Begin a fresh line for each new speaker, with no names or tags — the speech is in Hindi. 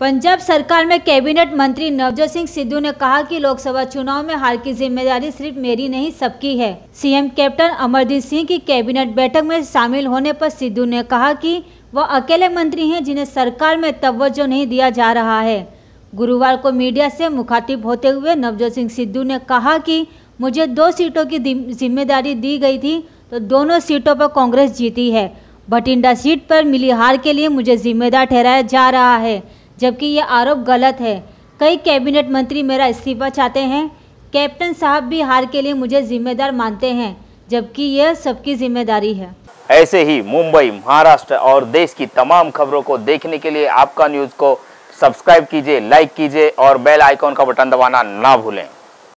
पंजाब सरकार में कैबिनेट मंत्री नवजोत सिंह सिद्धू ने कहा कि लोकसभा चुनाव में हार की जिम्मेदारी सिर्फ मेरी नहीं सबकी है सीएम कैप्टन अमरजीत सिंह की कैबिनेट बैठक में शामिल होने पर सिद्धू ने कहा कि वह अकेले मंत्री हैं जिन्हें सरकार में तवज्जो नहीं दिया जा रहा है गुरुवार को मीडिया से मुखातिब होते हुए नवजोत सिंह सिद्धू ने कहा कि मुझे दो सीटों की जिम्मेदारी दी गई थी तो दोनों सीटों पर कांग्रेस जीती है भटिंडा सीट पर मिली हार के लिए मुझे जिम्मेदार ठहराया जा रहा है जबकि ये आरोप गलत है कई कैबिनेट मंत्री मेरा इस्तीफा चाहते हैं कैप्टन साहब भी हार के लिए मुझे जिम्मेदार मानते हैं जबकि यह सबकी जिम्मेदारी है
ऐसे ही मुंबई महाराष्ट्र और देश की तमाम खबरों को देखने के लिए आपका न्यूज़ को सब्सक्राइब कीजिए लाइक कीजिए और बेल आइकॉन का बटन दबाना ना भूलें